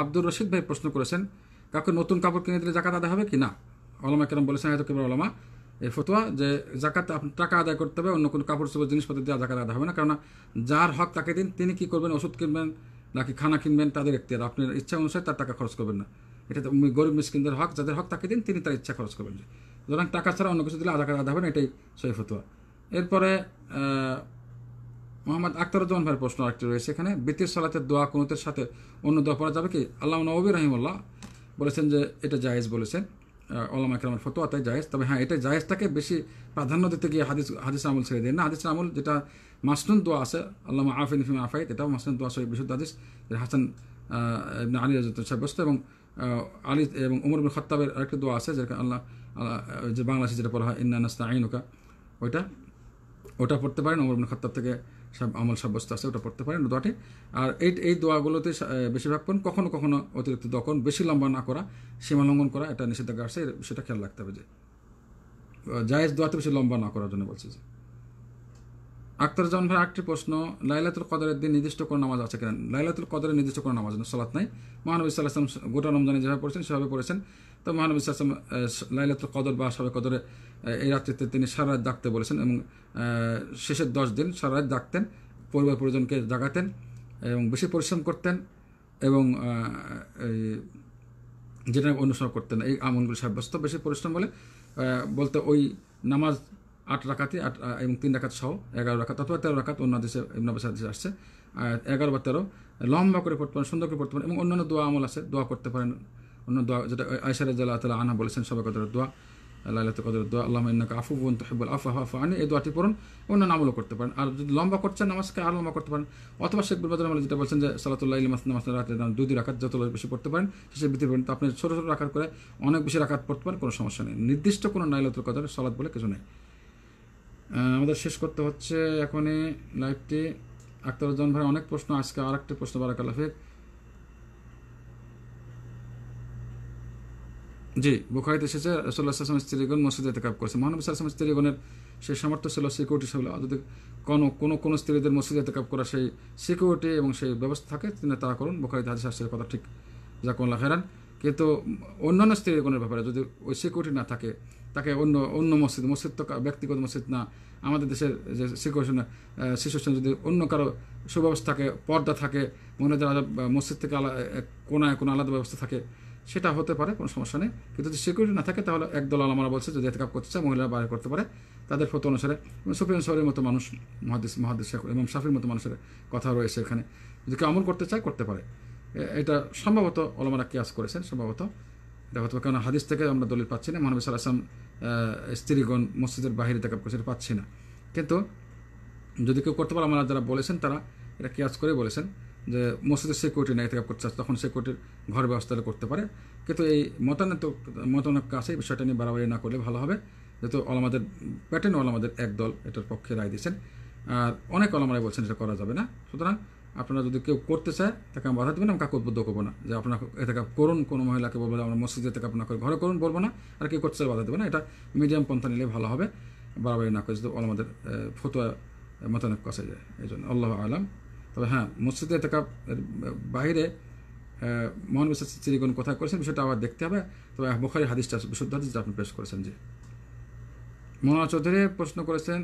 আব্দুর রশিদ ভাই প্রশ্ন করেছেন কাউকে নতুন কাপড় কিনে দিলে জাকাত আদায় হবে কি না অলমা কেরম বলেছেন হয়তো কেবল আলমা এই ফতোয়া যে জাকাত টাকা আদায় করতে হবে অন্য কোনো কাপড় চোপড় জিনিসপত্র দিয়ে জাকাত আদায় হবে না কেননা যার হক তাকে দিন তিনি কি করবেন ওষুধ কিনবেন নাকি খানা কিনবেন তাদের একটি আপনার ইচ্ছা অনুসারে তার টাকা খরচ করবেন না এটা গরিব মিসকিনদের হক যাদের হক তাকে দিন তিনি তার ইচ্ছা খরচ করবেন সুতরাং টাকা ছাড়া অন্য কিছু দিলে আধার আদা হবে না এটাই সহি ফতোয়া এরপরে মোহাম্মদ আক্তারুজ্জামান ভাইয়ের প্রশ্ন আরেকটি রয়েছে এখানে বৃত্তির সালাতের দোয়া কুনুতের সাথে অন্য দোয়া পড়া যাবে কি আল্লাহ নবী রহিমুল্লাহ বলেছেন যে এটা জায়েজ বলেছেন আল্লাহ কেরামের ফতোয়া তাই জায়েজ তবে হ্যাঁ এটা জায়েজটাকে বেশি প্রাধান্য দিতে গিয়ে হাদিস হাদিস আমল ছেড়ে দিন না হাদিস আমল যেটা মাসনুন দোয়া আছে আল্লাহ আফিন ফিম আফাইত এটাও মাসনুন দোয়া সহি বিশুদ্ধ হাদিস হাসান আলী রাজত সাব্যস্ত এবং আলী এবং উমর বিন খত্তাবের আরেকটি দোয়া আছে যেটা আল্লাহ যে বাংলাদেশে যেটা পড়া হয় ইন্নানাস্তা আইনুকা ওইটা ওটা পড়তে পারেন উমর বিন খত্তাব থেকে আমল সাব্যস্ত আছে ওটা পড়তে পারেন দোয়াটি আর এই এই দোয়াগুলোতে বেশিরভাগ পড়েন কখনো কখনো অতিরিক্ত দখন বেশি লম্বা না করা সীমা লঙ্ঘন করা এটা নিষেধাজ্ঞা আছে সেটা খেয়াল রাখতে হবে যে জায়েজ দোয়াতে বেশি লম্বা না করার জন্য বলছে যে আক্তার জাহান ভাই আটটি প্রশ্ন লাইলাতুল কদরের দিন নির্দিষ্ট কোনো নামাজ আছে কিনা লাইলাতুল কদরের নির্দিষ্ট কোনো নামাজ নেই সলাৎ নাই মহানবী সাল্লাহাম গোটা রমজানে যেভাবে পড়েছেন সেভাবে পড়েছেন তো মহানবী সাল্লাম লাইলাতুল কদর বা সবে কদরে এই রাত্রিতে তিনি সারা রাত ডাকতে বলেছেন এবং শেষের দশ দিন সারা রাত ডাকতেন পরিবার পরিজনকে জাগাতেন এবং বেশি পরিশ্রম করতেন এবং যেটা অনুসরণ করতেন এই আমলগুলি সাব্যস্ত বেশি পরিশ্রম বলে বলতে ওই নামাজ আট রাকাতে আট এবং তিন রাকাত সহ এগারো রাখাত অথবা তেরো রাখাত অন্য দেশে ইমনাবাসের দেশে আসছে এগারো বা তেরো লম্বা করে পড়তে পারেন সুন্দর করে পড়তে পারেন এবং অন্যান্য দোয়া আমল আছে দোয়া করতে পারেন অন্য দোয়া যেটা আয়সার জাল্লাহ তালা আনা বলেছেন সবাই কদরের দোয়া আল্লাহ কদরের দোয়া আল্লাহ ইন্নাকে আফু বোন তহিবুল আফু আফু আনি এই দোয়াটি পড়ুন অন্যান্য আমলও করতে পারেন আর যদি লম্বা করছেন নামাজকে আর লম্বা করতে পারেন অথবা শেখ বুলবাদ আমলে যেটা বলছেন যে সালাতুল্লাহ ইলিমাস নামাজ রাতে দুই দুই রাখাত যত বেশি পড়তে পারেন সে বৃদ্ধি পারেন তো আপনি ছোটো ছোটো রাখার করে অনেক বেশি রাখাত পড়তে পারেন কোনো সমস্যা নেই নির্দিষ্ট কোনো নাইলাতুল কদরের সালাত বলে কিছু নেই আমাদের শেষ করতে হচ্ছে এখনই লাইভটি আক্তারুজ্জান ভাই অনেক প্রশ্ন আজকে আর একটি প্রশ্ন বারাকালাফের জি বুখারিতে এসেছে রসল্লাহ আসলাম স্ত্রীগণ মসজিদে এতেকাব করেছে মহানবী সাল্লাম স্ত্রীগণের সেই সামর্থ্য ছিল সিকিউরিটি ছিল যদি কোনো কোনো কোনো স্ত্রীদের মসজিদে এতেকাব করা সেই সিকিউরিটি এবং সেই ব্যবস্থা থাকে তিনি তা করুন বুখারিতে হাদিস আসছে কথা ঠিক যা জাকুল্লাহ হেরান কিন্তু অন্যান্য স্ত্রীগণের ব্যাপারে যদি ওই সিকিউরিটি না থাকে তাকে অন্য অন্য মসজিদ মসজিদ তো ব্যক্তিগত মসজিদ না আমাদের দেশের যে সিচুয়েশন সিচুয়েশন যদি অন্য কারো সুব্যবস্থা থাকে পর্দা থাকে মনে হয় মসজিদ থেকে আলাদা কোনায় কোনো আলাদা ব্যবস্থা থাকে সেটা হতে পারে কোনো সমস্যা নেই কিন্তু যদি সিকিউরিটি না থাকে তাহলে একদল আলামারা বলছে যদি কাপ করতে চায় মহিলারা বাইরে করতে পারে তাদের ফটো অনুসারে সুপ্রিম শহরের মতো মানুষ মহাদেশ মহাদেশ এবং সাফির মতো মানুষের কথা রয়েছে এখানে যদি কেউ করতে চায় করতে পারে এটা সম্ভবত ওলামারা কেয়াস করেছেন সম্ভবত এটা তো কেন হাদিস থেকে আমরা দলিল পাচ্ছি না মহানবী সাল আসলাম স্ত্রীগণ মসজিদের বাহিরে দেখা করছে পাচ্ছি না কিন্তু যদি কেউ করতে পারে আমরা যারা বলেছেন তারা এটা কেয়াস করে বলেছেন যে মসজিদের সিকিউরিটি নেই থেকে করতে তখন সিকিউরিটির ঘর ব্যবস্থা করতে পারে কিন্তু এই মতানত মতানক কাছে এই বিষয়টা নিয়ে বাড়াবাড়ি না করলে ভালো হবে যেহেতু আমাদের প্যাটার্ন আমাদের একদল এটার পক্ষে রায় দিয়েছেন আর অনেক অলমারাই বলছেন এটা করা যাবে না সুতরাং আপনারা যদি কেউ করতে চায় তাকে আমি বাধা দেবেন আমি কাকে উদ্বুদ্ধ করবো না যে আপনার এটাকে করুন কোনো মহিলাকে বলবো আমরা মসজিদে থেকে আপনার ঘরে করুন বলবো না আর কেউ করতে চায় বাধা দেবে না এটা মিডিয়াম পন্থা নিলে ভালো হবে বাড়াবাড়ি না করে যদি আমাদের ফতোয়া মতানক কষে যায় এই জন্য আল্লাহ আলম তবে হ্যাঁ মসজিদে থেকে বাইরে মোহন বিশ্বাস চিরিগণ কথা করেছেন বিষয়টা আবার দেখতে হবে তবে বোখারি হাদিসটা বিশুদ্ধ হাদিসটা আপনি পেশ করেছেন যে মোহনা চৌধুরী প্রশ্ন করেছেন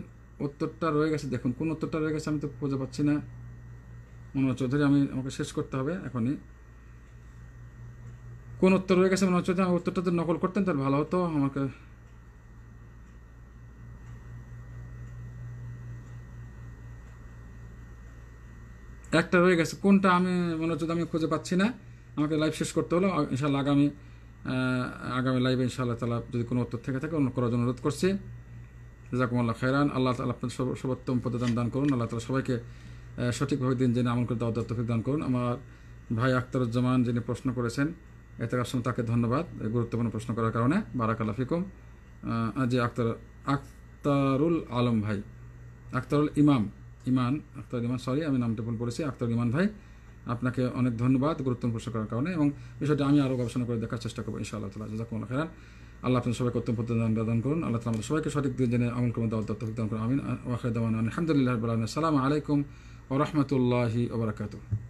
উত্তরটা রয়ে গেছে দেখুন কোন উত্তরটা রয়ে গেছে আমি তো খুঁজে পাচ্ছি না মনোহর চৌধুরী আমি আমাকে শেষ করতে হবে এখনই কোন উত্তর রয়ে গেছে মনোহর চৌধুরী আমার উত্তরটা যদি নকল করতেন তাহলে ভালো হতো আমাকে একটা রয়ে গেছে কোনটা আমি মনে হচ্ছে আমি খুঁজে পাচ্ছি না আমাকে লাইভ শেষ করতে হলো ইনশাল্লাহ আগামী আগামী লাইভে ইনশাআল্লাহ তালা যদি কোনো উত্তর থেকে থাকে অন্য করার জন্য অনুরোধ করছি আল্লাহ খেরান আল্লাহ তালা আপনার সর্বোত্তম প্রদান দান করুন আল্লাহ তালা সবাইকে সঠিকভাবে দিন যিনি আমল করে দেওয়া তফিক দান করুন আমার ভাই আখতারুজ্জামান যিনি প্রশ্ন করেছেন এতে আসলে তাকে ধন্যবাদ গুরুত্বপূর্ণ প্রশ্ন করার কারণে বারাকাল্লা ফিকুম আজি আখতার আখতারুল আলম ভাই আখতারুল ইমাম ইমান আখতার ইমান সরি আমি নামটা ভুল পড়েছি আখতার ইমান ভাই আপনাকে অনেক ধন্যবাদ গুরুত্বপূর্ণ প্রশ্ন করার কারণে এবং বিষয়টা আমি আরও গবেষণা করে দেখার চেষ্টা করবো ইনশাআল্লাহ তালা জাকুমুল্লাহ খেরান আল্লাহ আপনার সবাইকে উত্তম প্রদান দান করুন আল্লাহ আমাদের সবাইকে সঠিক জেনে আমল করুন দাওয়াত দত্তক দান করুন আমিন ওয়াখের দাওয়ান আলহামদুলিল্লাহ সালাম আলাইকুম ও রহমতুল্লাহি